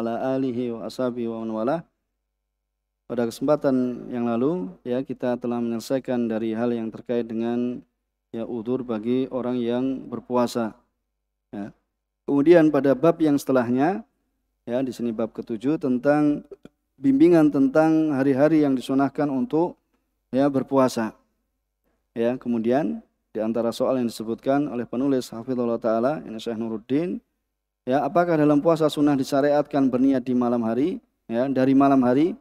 ala alihi wa ashabihi wa man wala. Pada kesempatan yang lalu ya kita telah menyelesaikan dari hal yang terkait dengan ya udur bagi orang yang berpuasa. Ya. Kemudian pada bab yang setelahnya ya di sini bab ketujuh tentang bimbingan tentang hari-hari yang disunahkan untuk ya berpuasa. Ya, kemudian di antara soal yang disebutkan oleh penulis Hafizullah Ta'ala, ini Syekh Nuruddin, Ya, apakah dalam puasa sunnah disyariatkan berniat di malam hari? Ya, dari malam hari?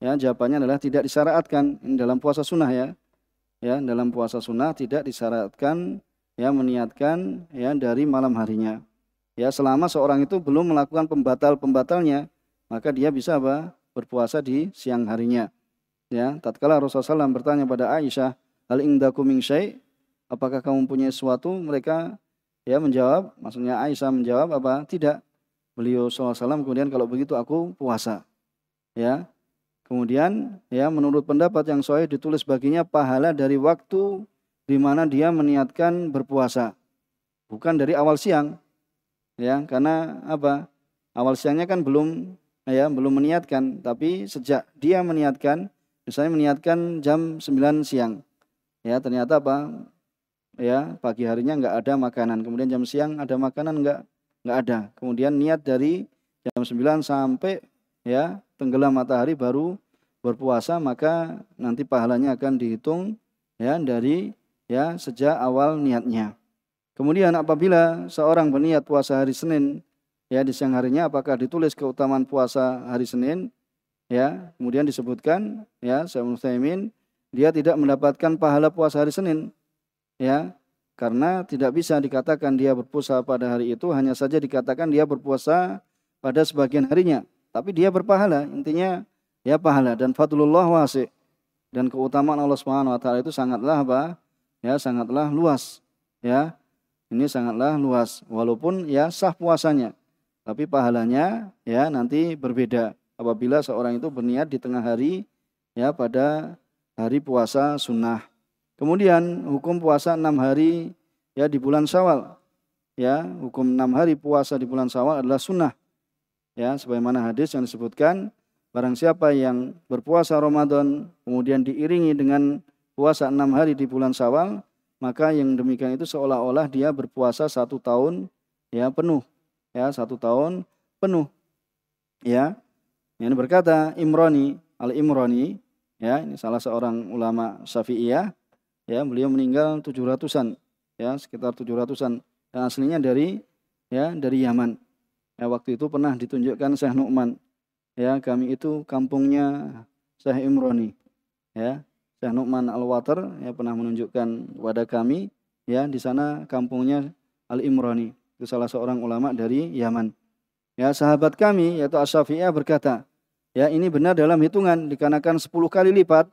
Ya, jawabannya adalah tidak disyariatkan dalam puasa sunnah ya. Ya, dalam puasa sunnah tidak disyariatkan ya meniatkan ya dari malam harinya. Ya, selama seorang itu belum melakukan pembatal-pembatalnya, maka dia bisa apa? berpuasa di siang harinya. Ya, tatkala Rasulullah SAW bertanya pada Aisyah, "Hal indakum min Apakah kamu punya sesuatu? Mereka Ya menjawab, maksudnya Aisyah menjawab apa? Tidak. Beliau SAW kemudian kalau begitu aku puasa. Ya. Kemudian ya menurut pendapat yang sahih ditulis baginya pahala dari waktu di mana dia meniatkan berpuasa. Bukan dari awal siang. Ya, karena apa? Awal siangnya kan belum ya belum meniatkan, tapi sejak dia meniatkan, misalnya meniatkan jam 9 siang. Ya, ternyata apa? ya pagi harinya nggak ada makanan kemudian jam siang ada makanan nggak nggak ada kemudian niat dari jam 9 sampai ya tenggelam matahari baru berpuasa maka nanti pahalanya akan dihitung ya dari ya sejak awal niatnya kemudian apabila seorang berniat puasa hari Senin ya di siang harinya apakah ditulis keutamaan puasa hari Senin ya kemudian disebutkan ya saya dia tidak mendapatkan pahala puasa hari Senin ya karena tidak bisa dikatakan dia berpuasa pada hari itu hanya saja dikatakan dia berpuasa pada sebagian harinya tapi dia berpahala intinya ya pahala dan fadlullah wasi dan keutamaan Allah Subhanahu wa taala itu sangatlah apa ya sangatlah luas ya ini sangatlah luas walaupun ya sah puasanya tapi pahalanya ya nanti berbeda apabila seorang itu berniat di tengah hari ya pada hari puasa sunnah Kemudian hukum puasa enam hari ya di bulan Syawal. Ya, hukum enam hari puasa di bulan Syawal adalah sunnah. Ya, sebagaimana hadis yang disebutkan, barang siapa yang berpuasa Ramadan kemudian diiringi dengan puasa enam hari di bulan Syawal, maka yang demikian itu seolah-olah dia berpuasa satu tahun ya penuh ya satu tahun penuh ya ini berkata Imroni al Imroni ya ini salah seorang ulama Syafi'iyah ya beliau meninggal 700-an ya sekitar 700-an dan aslinya dari ya dari Yaman ya waktu itu pernah ditunjukkan Syekh Nu'man ya kami itu kampungnya Syekh Imroni ya Syekh Nu'man Al-Water ya pernah menunjukkan kepada kami ya di sana kampungnya Al-Imroni itu salah seorang ulama dari Yaman ya sahabat kami yaitu asy berkata ya ini benar dalam hitungan dikarenakan 10 kali lipat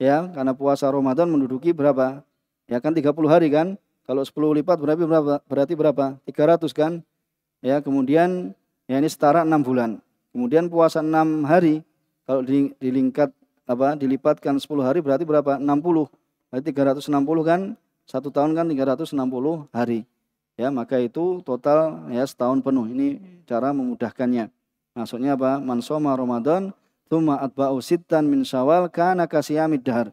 ya karena puasa Ramadan menduduki berapa ya kan 30 hari kan kalau 10 lipat berarti berapa berarti berapa 300 kan ya kemudian ya ini setara 6 bulan kemudian puasa 6 hari kalau di, dilingkat apa dilipatkan 10 hari berarti berapa 60 berarti 360 kan satu tahun kan 360 hari ya maka itu total ya setahun penuh ini cara memudahkannya maksudnya apa mansoma Ramadan Tuma atba'u sittan min syawal kana kasiyamid dahar.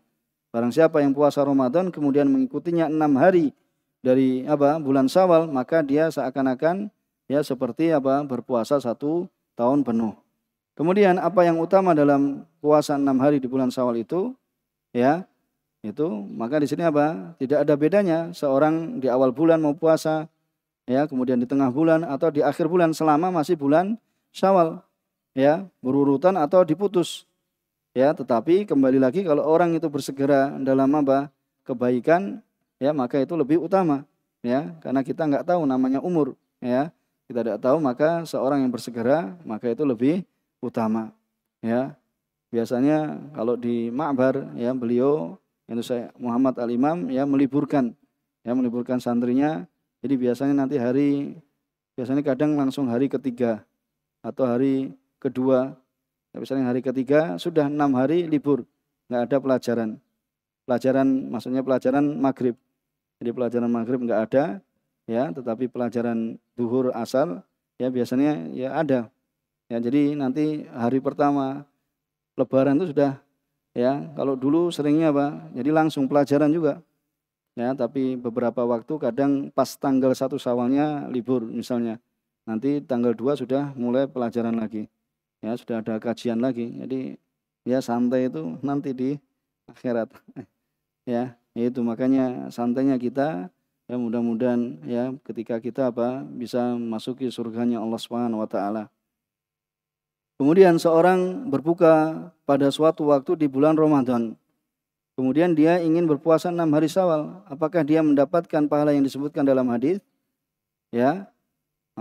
Barang siapa yang puasa Ramadan kemudian mengikutinya enam hari dari apa bulan Syawal, maka dia seakan-akan ya seperti apa berpuasa satu tahun penuh. Kemudian apa yang utama dalam puasa enam hari di bulan Syawal itu ya itu maka di sini apa tidak ada bedanya seorang di awal bulan mau puasa ya kemudian di tengah bulan atau di akhir bulan selama masih bulan Syawal ya berurutan atau diputus ya tetapi kembali lagi kalau orang itu bersegera dalam apa kebaikan ya maka itu lebih utama ya karena kita nggak tahu namanya umur ya kita tidak tahu maka seorang yang bersegera maka itu lebih utama ya biasanya kalau di makbar, ya beliau itu saya Muhammad Al Imam ya meliburkan ya meliburkan santrinya jadi biasanya nanti hari biasanya kadang langsung hari ketiga atau hari kedua, misalnya hari ketiga sudah enam hari libur, nggak ada pelajaran. Pelajaran maksudnya pelajaran maghrib. Jadi pelajaran maghrib nggak ada, ya, tetapi pelajaran duhur asal ya biasanya ya ada. Ya, jadi nanti hari pertama Lebaran itu sudah ya kalau dulu seringnya apa? Jadi langsung pelajaran juga ya tapi beberapa waktu kadang pas tanggal satu sawalnya libur misalnya nanti tanggal dua sudah mulai pelajaran lagi ya sudah ada kajian lagi jadi ya santai itu nanti di akhirat ya itu makanya santainya kita ya mudah-mudahan ya ketika kita apa bisa masuki surganya Allah Subhanahu wa taala kemudian seorang berbuka pada suatu waktu di bulan Ramadan kemudian dia ingin berpuasa enam hari Sawal, apakah dia mendapatkan pahala yang disebutkan dalam hadis ya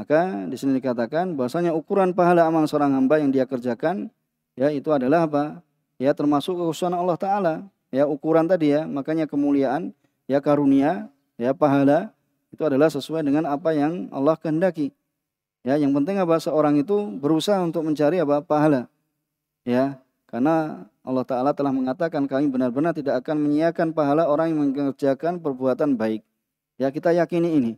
maka di sini dikatakan bahwasanya ukuran pahala amal seorang hamba yang dia kerjakan ya itu adalah apa? Ya termasuk kekhususan Allah taala. Ya ukuran tadi ya, makanya kemuliaan, ya karunia, ya pahala itu adalah sesuai dengan apa yang Allah kehendaki. Ya, yang penting apa seorang itu berusaha untuk mencari apa pahala. Ya, karena Allah taala telah mengatakan kami benar-benar tidak akan menyia pahala orang yang mengerjakan perbuatan baik. Ya, kita yakini ini.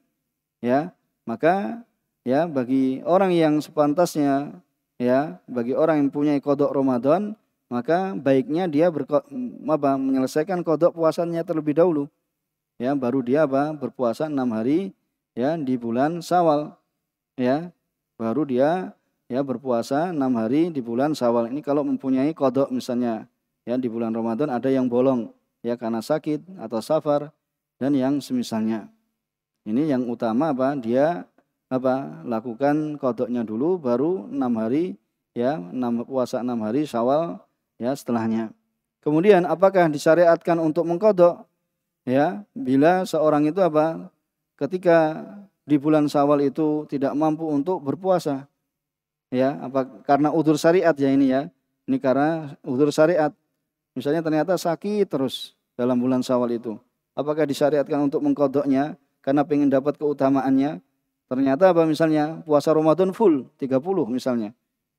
Ya, maka ya bagi orang yang sepantasnya ya bagi orang yang punya kodok Ramadan maka baiknya dia berko, mm, apa, menyelesaikan kodok puasannya terlebih dahulu ya baru dia apa berpuasa enam hari ya di bulan Sawal ya baru dia ya berpuasa enam hari di bulan Sawal ini kalau mempunyai kodok misalnya ya di bulan Ramadan ada yang bolong ya karena sakit atau safar dan yang semisalnya ini yang utama apa dia apa lakukan kodoknya dulu baru enam hari ya enam, puasa enam hari syawal ya setelahnya kemudian apakah disyariatkan untuk mengkodok ya bila seorang itu apa ketika di bulan syawal itu tidak mampu untuk berpuasa ya apa karena udur syariat ya ini ya ini karena udur syariat misalnya ternyata sakit terus dalam bulan syawal itu apakah disyariatkan untuk mengkodoknya karena pengen dapat keutamaannya Ternyata apa misalnya puasa Ramadan full 30 misalnya.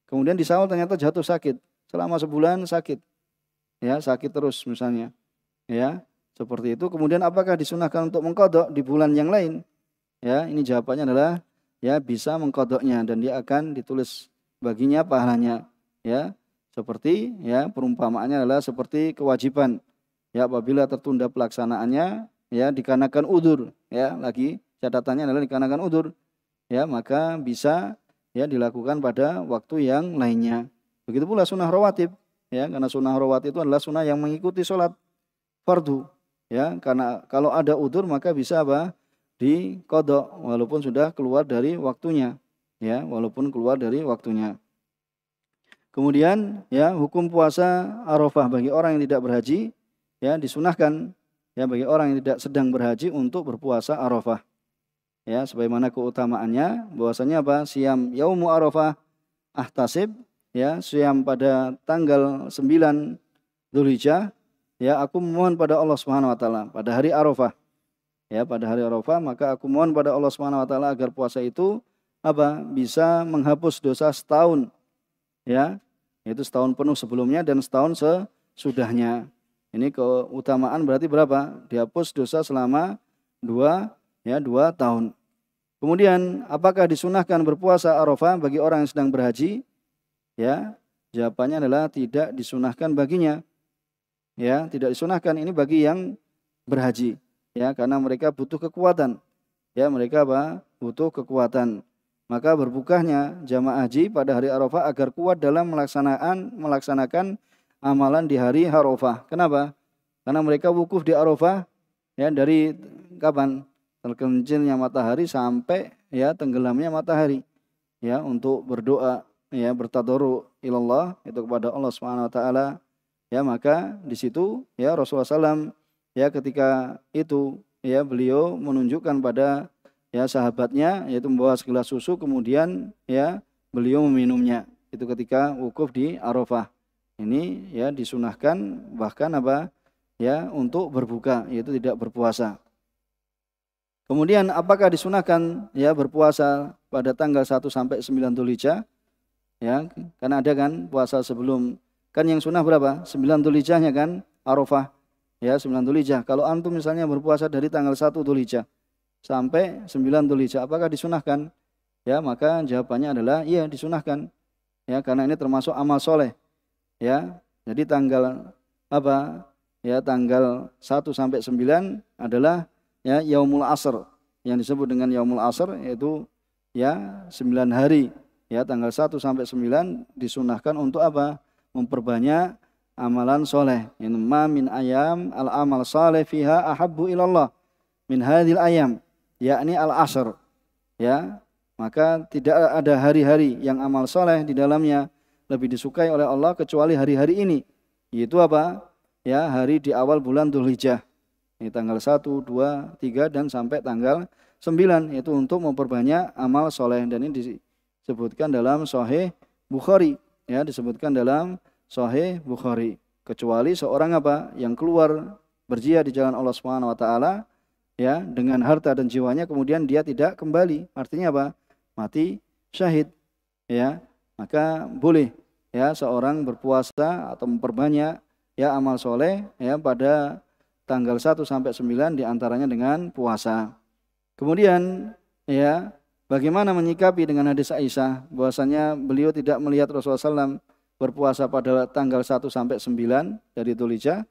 Kemudian di sawal ternyata jatuh sakit. Selama sebulan sakit. Ya, sakit terus misalnya. Ya, seperti itu. Kemudian apakah disunahkan untuk mengkodok di bulan yang lain? Ya, ini jawabannya adalah ya bisa mengkodoknya dan dia akan ditulis baginya pahalanya. Ya, seperti ya perumpamaannya adalah seperti kewajiban. Ya, apabila tertunda pelaksanaannya ya dikarenakan udur ya lagi catatannya adalah dikarenakan udur ya maka bisa ya dilakukan pada waktu yang lainnya. Begitu pula sunnah rawatib ya karena sunnah rawatib itu adalah sunnah yang mengikuti sholat fardu ya karena kalau ada udur maka bisa apa di kodok walaupun sudah keluar dari waktunya ya walaupun keluar dari waktunya. Kemudian ya hukum puasa Arafah bagi orang yang tidak berhaji ya disunahkan ya bagi orang yang tidak sedang berhaji untuk berpuasa Arafah ya sebagaimana keutamaannya bahwasanya apa siam yaumu arafah ahtasib ya siam pada tanggal 9 Dzulhijjah ya aku mohon pada Allah Subhanahu wa taala pada hari Arafah ya pada hari Arafah maka aku mohon pada Allah Subhanahu wa taala agar puasa itu apa bisa menghapus dosa setahun ya itu setahun penuh sebelumnya dan setahun sesudahnya ini keutamaan berarti berapa dihapus dosa selama dua ya dua tahun. Kemudian apakah disunahkan berpuasa Arafah bagi orang yang sedang berhaji? Ya, jawabannya adalah tidak disunahkan baginya. Ya, tidak disunahkan ini bagi yang berhaji. Ya, karena mereka butuh kekuatan. Ya, mereka apa? butuh kekuatan. Maka berbukahnya jamaah haji pada hari Arafah agar kuat dalam melaksanakan melaksanakan amalan di hari Arafah. Kenapa? Karena mereka wukuf di Arafah ya dari kapan? tergelincirnya matahari sampai ya tenggelamnya matahari ya untuk berdoa ya bertadoru ilallah itu kepada Allah Subhanahu wa taala ya maka di situ ya Rasulullah SAW ya ketika itu ya beliau menunjukkan pada ya sahabatnya yaitu membawa segelas susu kemudian ya beliau meminumnya itu ketika wukuf di Arafah ini ya disunahkan bahkan apa ya untuk berbuka yaitu tidak berpuasa Kemudian apakah disunahkan ya berpuasa pada tanggal 1 sampai 9 Dzulhijjah? Ya, karena ada kan puasa sebelum kan yang sunnah berapa? 9 Dzulhijjahnya kan Arafah. Ya, 9 Dzulhijjah. Kalau antum misalnya berpuasa dari tanggal 1 Dzulhijjah sampai 9 Dzulhijjah, apakah disunahkan? Ya, maka jawabannya adalah iya disunahkan. Ya, karena ini termasuk amal soleh. Ya, jadi tanggal apa? Ya, tanggal 1 sampai 9 adalah ya yaumul asr yang disebut dengan yaumul asr yaitu ya 9 hari ya tanggal 1 sampai 9 disunahkan untuk apa memperbanyak amalan soleh in ma min ayam al amal saleh fiha ahabbu ilallah min hadil ayam yakni al asr ya maka tidak ada hari-hari yang amal soleh di dalamnya lebih disukai oleh Allah kecuali hari-hari ini yaitu apa ya hari di awal bulan Dzulhijjah ini tanggal 1, 2, 3 dan sampai tanggal 9 yaitu untuk memperbanyak amal soleh dan ini disebutkan dalam Sahih Bukhari ya disebutkan dalam Sahih Bukhari kecuali seorang apa yang keluar berjihad di jalan Allah Subhanahu wa taala ya dengan harta dan jiwanya kemudian dia tidak kembali artinya apa mati syahid ya maka boleh ya seorang berpuasa atau memperbanyak ya amal soleh ya pada tanggal 1 sampai 9 diantaranya dengan puasa. Kemudian ya bagaimana menyikapi dengan hadis Aisyah bahwasanya beliau tidak melihat Rasulullah SAW berpuasa pada tanggal 1 sampai 9 dari Tulija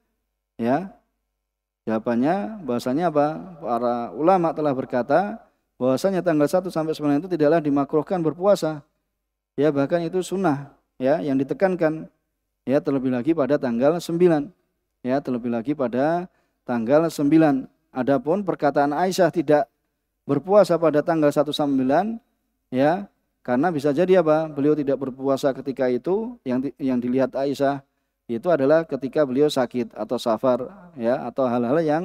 ya jawabannya bahwasanya apa para ulama telah berkata bahwasanya tanggal 1 sampai 9 itu tidaklah dimakruhkan berpuasa ya bahkan itu sunnah ya yang ditekankan ya terlebih lagi pada tanggal 9 ya terlebih lagi pada tanggal 9. Adapun perkataan Aisyah tidak berpuasa pada tanggal 1 sampai 9 ya karena bisa jadi apa beliau tidak berpuasa ketika itu yang yang dilihat Aisyah itu adalah ketika beliau sakit atau safar ya atau hal-hal yang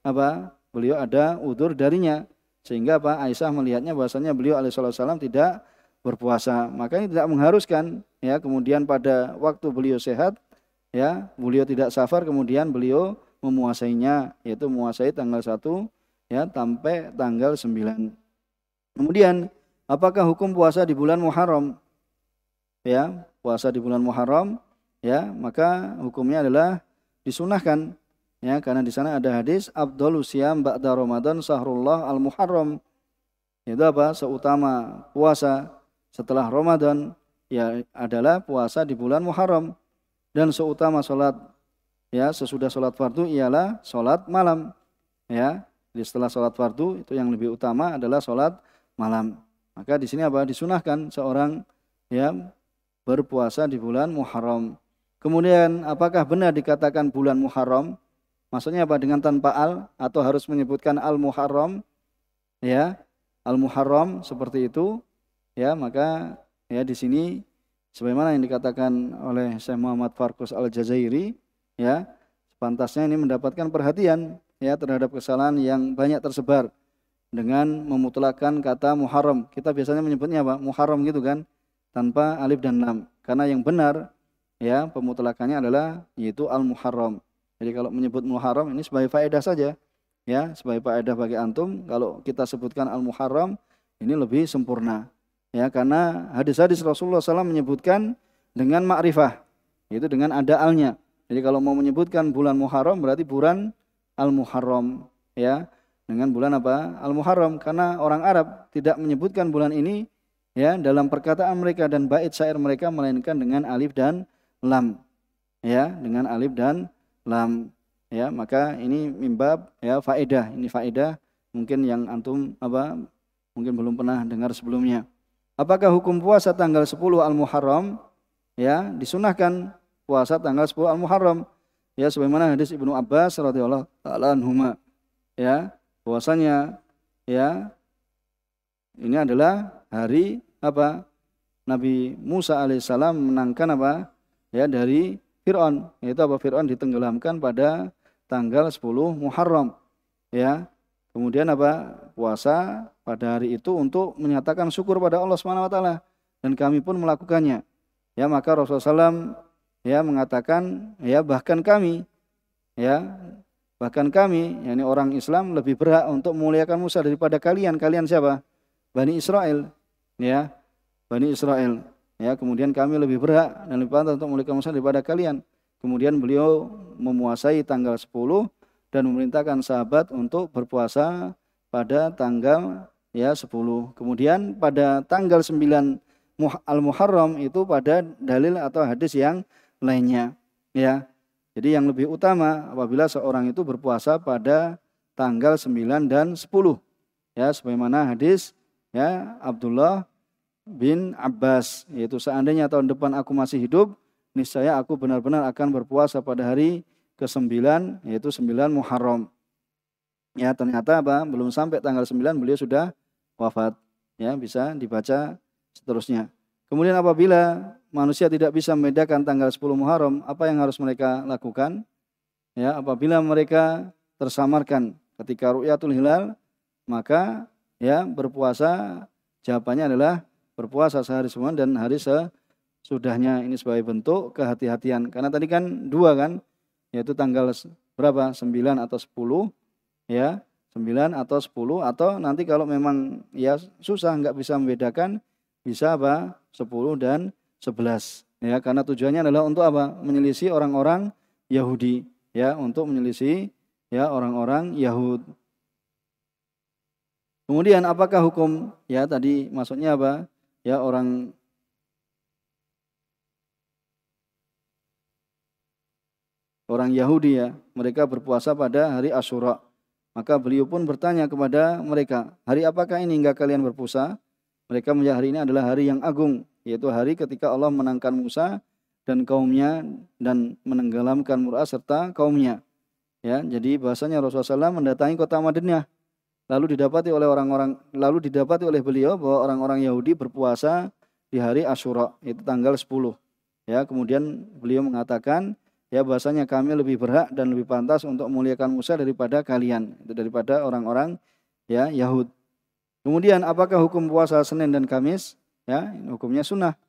apa beliau ada udur darinya sehingga apa Aisyah melihatnya bahwasanya beliau alaihissalam tidak berpuasa makanya tidak mengharuskan ya kemudian pada waktu beliau sehat ya beliau tidak safar kemudian beliau memuasainya yaitu menguasai tanggal 1 ya sampai tanggal 9. Kemudian apakah hukum puasa di bulan Muharram? Ya, puasa di bulan Muharram ya, maka hukumnya adalah disunahkan ya karena di sana ada hadis Abdul siam ba'da Ramadan sahrullah al-Muharram. Itu apa? Seutama puasa setelah Ramadan ya adalah puasa di bulan Muharram dan seutama salat ya sesudah sholat fardu ialah sholat malam ya jadi setelah sholat fardu itu yang lebih utama adalah sholat malam maka di sini apa disunahkan seorang ya berpuasa di bulan Muharram kemudian apakah benar dikatakan bulan Muharram maksudnya apa dengan tanpa al atau harus menyebutkan al Muharram ya al Muharram seperti itu ya maka ya di sini sebagaimana yang dikatakan oleh Syekh Muhammad Farkus Al Jazairi ya sepantasnya ini mendapatkan perhatian ya terhadap kesalahan yang banyak tersebar dengan memutlakan kata muharram kita biasanya menyebutnya apa muharram gitu kan tanpa alif dan lam karena yang benar ya pemutlakannya adalah yaitu al muharram jadi kalau menyebut muharram ini sebagai faedah saja ya sebagai faedah bagi antum kalau kita sebutkan al muharram ini lebih sempurna ya karena hadis-hadis Rasulullah SAW menyebutkan dengan makrifah yaitu dengan ada alnya jadi kalau mau menyebutkan bulan Muharram berarti bulan Al-Muharram ya. Dengan bulan apa? Al-Muharram karena orang Arab tidak menyebutkan bulan ini ya dalam perkataan mereka dan bait syair mereka melainkan dengan alif dan lam. Ya, dengan alif dan lam. Ya, maka ini mimbab ya faedah. Ini faedah mungkin yang antum apa mungkin belum pernah dengar sebelumnya. Apakah hukum puasa tanggal 10 Al-Muharram? Ya, disunahkan puasa tanggal 10 Al-Muharram. Ya, sebagaimana hadis Ibnu Abbas radhiyallahu taala anhuma. Ya, puasanya ya ini adalah hari apa? Nabi Musa alaihissalam menangkan apa? Ya, dari Fir'aun. Yaitu apa? Fir'aun ditenggelamkan pada tanggal 10 Muharram. Ya. Kemudian apa? Puasa pada hari itu untuk menyatakan syukur pada Allah Subhanahu wa taala dan kami pun melakukannya. Ya, maka Rasulullah SAW ya mengatakan ya bahkan kami ya bahkan kami yakni orang Islam lebih berhak untuk memuliakan Musa daripada kalian kalian siapa Bani Israel ya Bani Israel ya kemudian kami lebih berhak dan lebih pantas untuk memuliakan Musa daripada kalian kemudian beliau memuasai tanggal 10 dan memerintahkan sahabat untuk berpuasa pada tanggal ya 10 kemudian pada tanggal 9 Al-Muharram itu pada dalil atau hadis yang lainnya ya. Jadi yang lebih utama apabila seorang itu berpuasa pada tanggal 9 dan 10. Ya, sebagaimana hadis ya Abdullah bin Abbas yaitu seandainya tahun depan aku masih hidup niscaya aku benar-benar akan berpuasa pada hari ke-9 yaitu 9 Muharram. Ya, ternyata apa? Belum sampai tanggal 9 beliau sudah wafat. Ya, bisa dibaca seterusnya. Kemudian apabila manusia tidak bisa membedakan tanggal 10 Muharram, apa yang harus mereka lakukan? Ya, apabila mereka tersamarkan ketika ru'yatul hilal, maka ya berpuasa jawabannya adalah berpuasa sehari semua dan hari sesudahnya ini sebagai bentuk kehati-hatian. Karena tadi kan dua kan, yaitu tanggal berapa? 9 atau 10 ya. 9 atau 10 atau nanti kalau memang ya susah nggak bisa membedakan bisa apa? 10 dan 11 ya karena tujuannya adalah untuk apa menyelisi orang-orang Yahudi ya untuk menyelisi ya orang-orang Yahud kemudian apakah hukum ya tadi maksudnya apa ya orang orang Yahudi ya mereka berpuasa pada hari Asyura maka beliau pun bertanya kepada mereka hari apakah ini hingga kalian berpuasa mereka menjawab hari ini adalah hari yang agung yaitu hari ketika Allah menangkan Musa dan kaumnya dan menenggelamkan Mur'ah serta kaumnya. Ya, jadi bahasanya Rasulullah SAW mendatangi kota Madinah. Lalu didapati oleh orang-orang lalu didapati oleh beliau bahwa orang-orang Yahudi berpuasa di hari Ashura, itu tanggal 10. Ya, kemudian beliau mengatakan, ya bahasanya kami lebih berhak dan lebih pantas untuk memuliakan Musa daripada kalian, daripada orang-orang ya Yahud. Kemudian apakah hukum puasa Senin dan Kamis? Ya, hukumnya sunnah.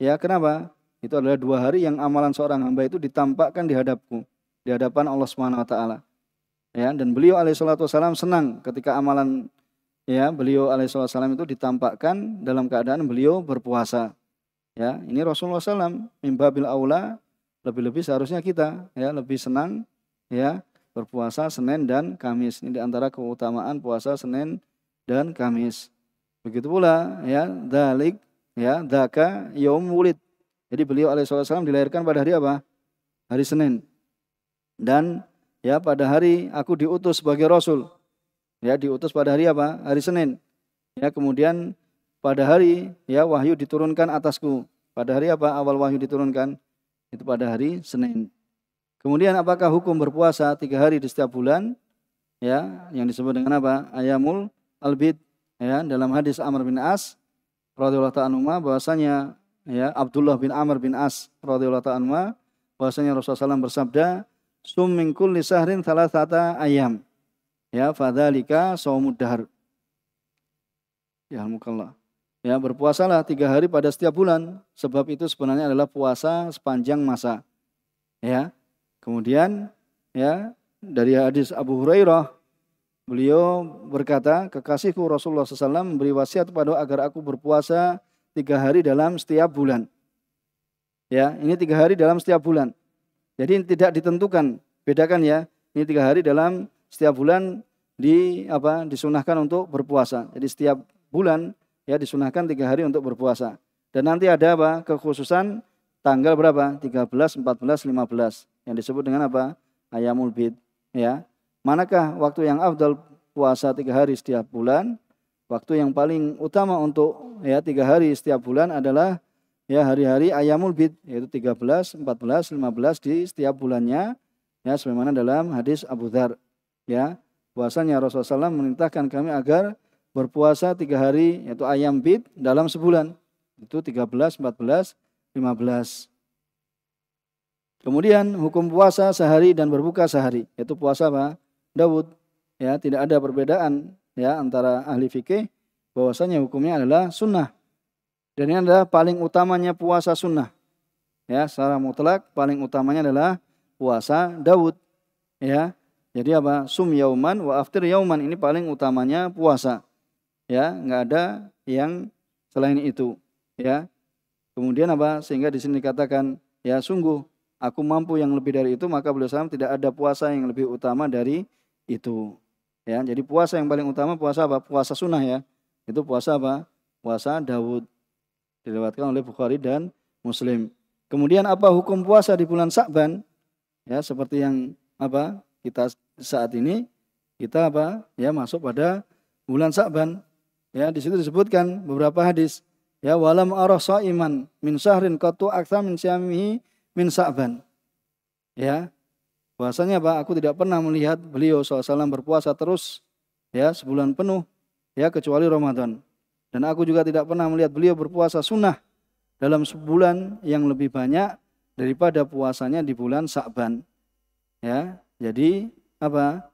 Ya, kenapa? Itu adalah dua hari yang amalan seorang hamba itu ditampakkan di hadapku, di hadapan Allah Subhanahu wa taala. Ya, dan beliau Alaihissalam senang ketika amalan ya, beliau Alaihissalam itu ditampakkan dalam keadaan beliau berpuasa. Ya, ini Rasulullah SAW bil aula lebih-lebih seharusnya kita ya lebih senang ya berpuasa Senin dan Kamis. Ini diantara keutamaan puasa Senin dan Kamis. Begitu pula ya dalik ya daka yom wulid. Jadi beliau alaihissalam dilahirkan pada hari apa? Hari Senin. Dan ya pada hari aku diutus sebagai rasul. Ya diutus pada hari apa? Hari Senin. Ya kemudian pada hari ya wahyu diturunkan atasku. Pada hari apa awal wahyu diturunkan? Itu pada hari Senin. Kemudian apakah hukum berpuasa tiga hari di setiap bulan? Ya, yang disebut dengan apa? Ayamul albid ya dalam hadis Amr bin As radhiyallahu ta'ala bahwasanya ya Abdullah bin Amr bin As radhiyallahu ta'ala bahwasanya Rasulullah SAW bersabda sum min kulli sahrin thalathata ayam ya fadzalika shaumud dahr ya mukallah ya berpuasalah tiga hari pada setiap bulan sebab itu sebenarnya adalah puasa sepanjang masa ya kemudian ya dari hadis Abu Hurairah Beliau berkata, kekasihku Rasulullah SAW memberi wasiat kepada agar aku berpuasa tiga hari dalam setiap bulan. Ya, ini tiga hari dalam setiap bulan. Jadi tidak ditentukan, bedakan ya. Ini tiga hari dalam setiap bulan di apa disunahkan untuk berpuasa. Jadi setiap bulan ya disunahkan tiga hari untuk berpuasa. Dan nanti ada apa kekhususan tanggal berapa? 13, 14, 15 yang disebut dengan apa? Ayamul bid ya Manakah waktu yang afdal puasa tiga hari setiap bulan? Waktu yang paling utama untuk ya tiga hari setiap bulan adalah ya hari-hari ayamul bid yaitu 13, 14, 15 di setiap bulannya ya sebagaimana dalam hadis Abu Dhar ya puasanya Rasulullah SAW memerintahkan kami agar berpuasa tiga hari yaitu ayam bid dalam sebulan itu 13, 14, 15 kemudian hukum puasa sehari dan berbuka sehari yaitu puasa apa? Daud, Ya, tidak ada perbedaan ya antara ahli fikih bahwasanya hukumnya adalah sunnah. Dan ini adalah paling utamanya puasa sunnah. Ya, secara mutlak paling utamanya adalah puasa Daud. Ya. Jadi apa? Sum yauman wa aftir yauman ini paling utamanya puasa. Ya, nggak ada yang selain itu. Ya. Kemudian apa? Sehingga di sini dikatakan, ya sungguh aku mampu yang lebih dari itu, maka beliau salam tidak ada puasa yang lebih utama dari itu. Ya, jadi puasa yang paling utama puasa apa? Puasa sunnah ya. Itu puasa apa? Puasa Dawud. Dilewatkan oleh Bukhari dan Muslim. Kemudian apa hukum puasa di bulan Sa'ban? Ya, seperti yang apa? Kita saat ini kita apa? Ya, masuk pada bulan Sa'ban. Ya, di situ disebutkan beberapa hadis. Ya, walam arah sa'iman min syahrin qatu aktsa min syamihi min Sa'ban. Ya, Bahasanya apa? Aku tidak pernah melihat beliau SAW berpuasa terus ya sebulan penuh ya kecuali Ramadan. Dan aku juga tidak pernah melihat beliau berpuasa sunnah dalam sebulan yang lebih banyak daripada puasanya di bulan Sa'ban. Ya, jadi apa?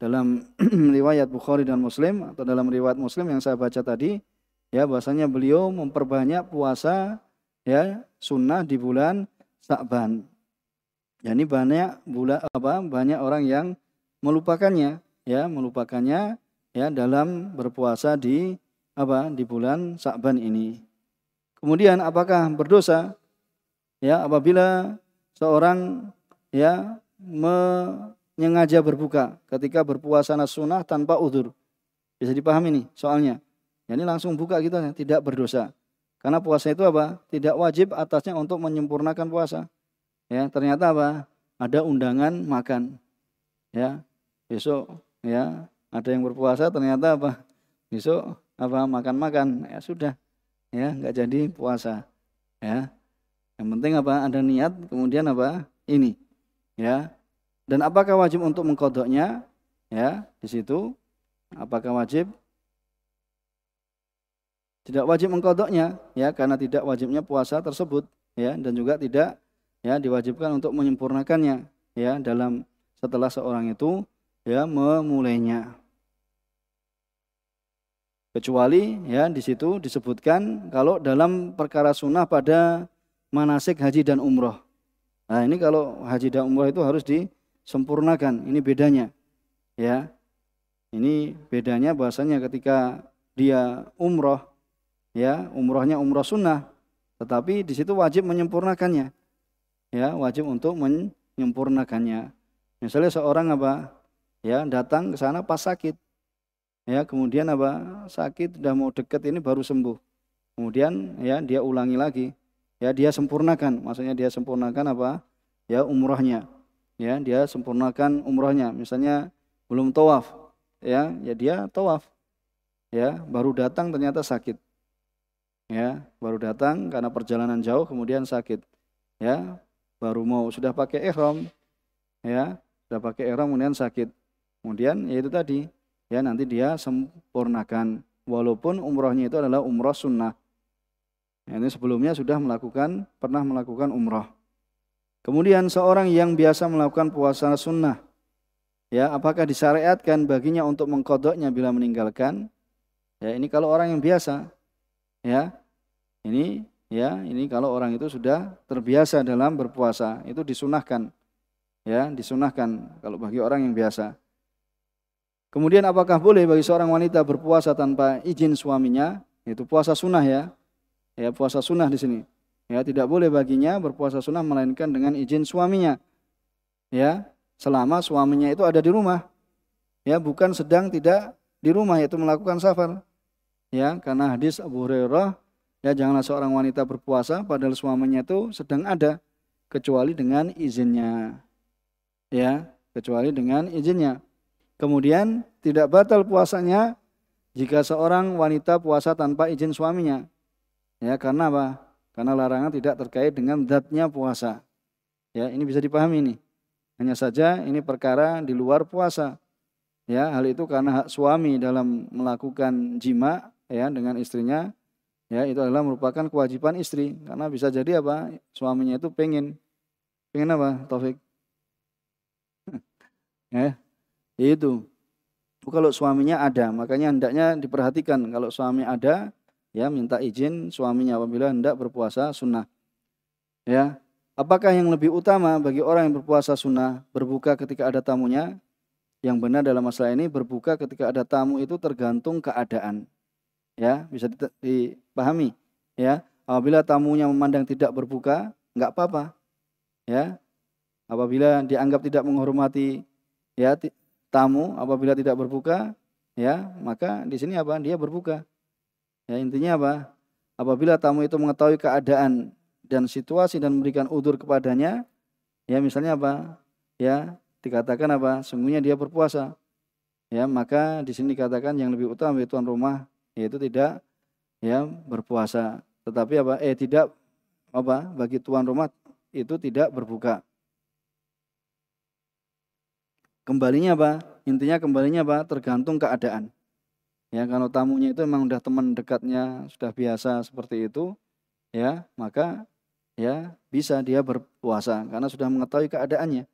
Dalam riwayat Bukhari dan Muslim atau dalam riwayat Muslim yang saya baca tadi, ya bahasanya beliau memperbanyak puasa ya sunnah di bulan Sa'ban. Ya ini banyak bula, apa banyak orang yang melupakannya, ya melupakannya ya dalam berpuasa di apa di bulan Sa'ban ini. Kemudian apakah berdosa? Ya apabila seorang ya menyengaja berbuka ketika berpuasa sunnah tanpa udur. Bisa dipahami nih soalnya. Ya, ini langsung buka gitu tidak berdosa. Karena puasa itu apa? Tidak wajib atasnya untuk menyempurnakan puasa. Ya, ternyata apa? Ada undangan makan. Ya. Besok ya, ada yang berpuasa ternyata apa? Besok apa makan-makan ya sudah ya nggak jadi puasa ya yang penting apa ada niat kemudian apa ini ya dan apakah wajib untuk mengkodoknya ya di situ apakah wajib tidak wajib mengkodoknya ya karena tidak wajibnya puasa tersebut ya dan juga tidak ya diwajibkan untuk menyempurnakannya ya dalam setelah seorang itu ya memulainya kecuali ya di situ disebutkan kalau dalam perkara sunnah pada manasik haji dan umroh nah ini kalau haji dan umroh itu harus disempurnakan ini bedanya ya ini bedanya bahasanya ketika dia umroh ya umrohnya umroh sunnah tetapi di situ wajib menyempurnakannya ya wajib untuk menyempurnakannya. Misalnya seorang apa ya datang ke sana pas sakit. Ya, kemudian apa? Sakit sudah mau deket ini baru sembuh. Kemudian ya dia ulangi lagi. Ya, dia sempurnakan. Maksudnya dia sempurnakan apa? Ya, umrohnya. Ya, dia sempurnakan umrohnya. Misalnya belum tawaf, ya, ya dia tawaf. Ya, baru datang ternyata sakit. Ya, baru datang karena perjalanan jauh kemudian sakit. Ya, baru mau sudah pakai ihram ya sudah pakai ihram kemudian sakit kemudian yaitu tadi ya nanti dia sempurnakan walaupun umrohnya itu adalah umroh sunnah ya, ini sebelumnya sudah melakukan pernah melakukan umroh kemudian seorang yang biasa melakukan puasa sunnah ya apakah disyariatkan baginya untuk mengkodoknya bila meninggalkan ya ini kalau orang yang biasa ya ini Ya, ini kalau orang itu sudah terbiasa dalam berpuasa, itu disunahkan. Ya, disunahkan kalau bagi orang yang biasa. Kemudian apakah boleh bagi seorang wanita berpuasa tanpa izin suaminya? Itu puasa sunnah ya. Ya, puasa sunnah di sini. Ya, tidak boleh baginya berpuasa sunnah melainkan dengan izin suaminya. Ya, selama suaminya itu ada di rumah. Ya, bukan sedang tidak di rumah yaitu melakukan safar. Ya, karena hadis Abu Hurairah Ya, janganlah seorang wanita berpuasa padahal suaminya itu sedang ada kecuali dengan izinnya. Ya, kecuali dengan izinnya. Kemudian tidak batal puasanya jika seorang wanita puasa tanpa izin suaminya. Ya, karena apa? Karena larangan tidak terkait dengan zatnya puasa. Ya, ini bisa dipahami ini. Hanya saja ini perkara di luar puasa. Ya, hal itu karena hak suami dalam melakukan jima ya dengan istrinya ya itu adalah merupakan kewajiban istri karena bisa jadi apa suaminya itu pengen pengen apa Taufik ya itu kalau suaminya ada makanya hendaknya diperhatikan kalau suami ada ya minta izin suaminya apabila hendak berpuasa sunnah ya apakah yang lebih utama bagi orang yang berpuasa sunnah berbuka ketika ada tamunya yang benar dalam masalah ini berbuka ketika ada tamu itu tergantung keadaan ya bisa dipahami ya apabila tamunya memandang tidak berbuka nggak apa-apa ya apabila dianggap tidak menghormati ya tamu apabila tidak berbuka ya maka di sini apa dia berbuka ya intinya apa apabila tamu itu mengetahui keadaan dan situasi dan memberikan udur kepadanya ya misalnya apa ya dikatakan apa sungguhnya dia berpuasa ya maka di sini dikatakan yang lebih utama yaitu tuan rumah yaitu tidak ya berpuasa tetapi apa eh tidak apa bagi tuan rumah itu tidak berbuka kembalinya apa intinya kembalinya apa tergantung keadaan ya kalau tamunya itu memang udah teman dekatnya sudah biasa seperti itu ya maka ya bisa dia berpuasa karena sudah mengetahui keadaannya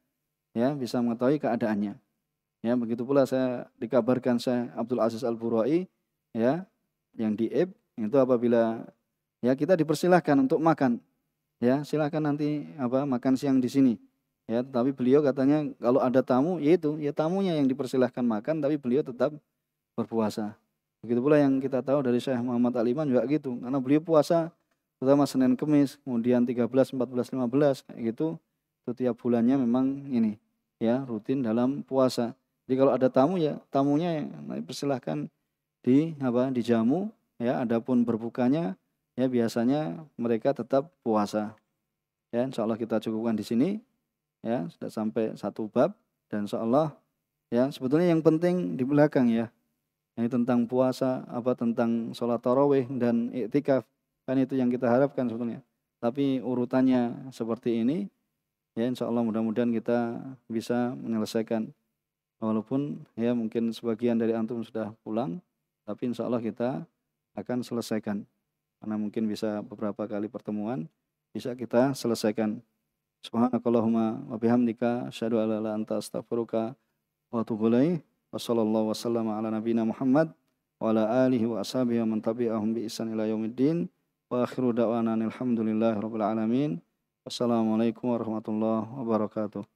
ya bisa mengetahui keadaannya ya begitu pula saya dikabarkan saya Abdul Aziz Al Burai ya yang di diib itu apabila ya kita dipersilahkan untuk makan ya silahkan nanti apa makan siang di sini ya tapi beliau katanya kalau ada tamu yaitu ya tamunya yang dipersilahkan makan tapi beliau tetap berpuasa begitu pula yang kita tahu dari Syekh Muhammad Aliman juga gitu karena beliau puasa terutama Senin Kemis kemudian 13 14 15 kayak gitu setiap bulannya memang ini ya rutin dalam puasa jadi kalau ada tamu ya tamunya yang persilahkan di apa dijamu ya adapun berbukanya ya biasanya mereka tetap puasa ya insya Allah kita cukupkan di sini ya sudah sampai satu bab dan insya Allah ya sebetulnya yang penting di belakang ya ini tentang puasa apa tentang sholat tarawih dan iktikaf kan itu yang kita harapkan sebetulnya tapi urutannya seperti ini ya insya Allah mudah-mudahan kita bisa menyelesaikan walaupun ya mungkin sebagian dari antum sudah pulang tapi insya Allah kita akan selesaikan. Karena mungkin bisa beberapa kali pertemuan, bisa kita selesaikan. Subhanakallahumma wa bihamdika, syadu ala la anta astaghfiruka wa wa sallallahu Wassallallahu sallam ala nabina Muhammad wa ala alihi wa ashabihi wa man tabi'ahum bi isan ila yaumiddin. Wa akhiru da'wana alhamdulillahi rabbil alamin. Wassalamualaikum warahmatullahi wabarakatuh.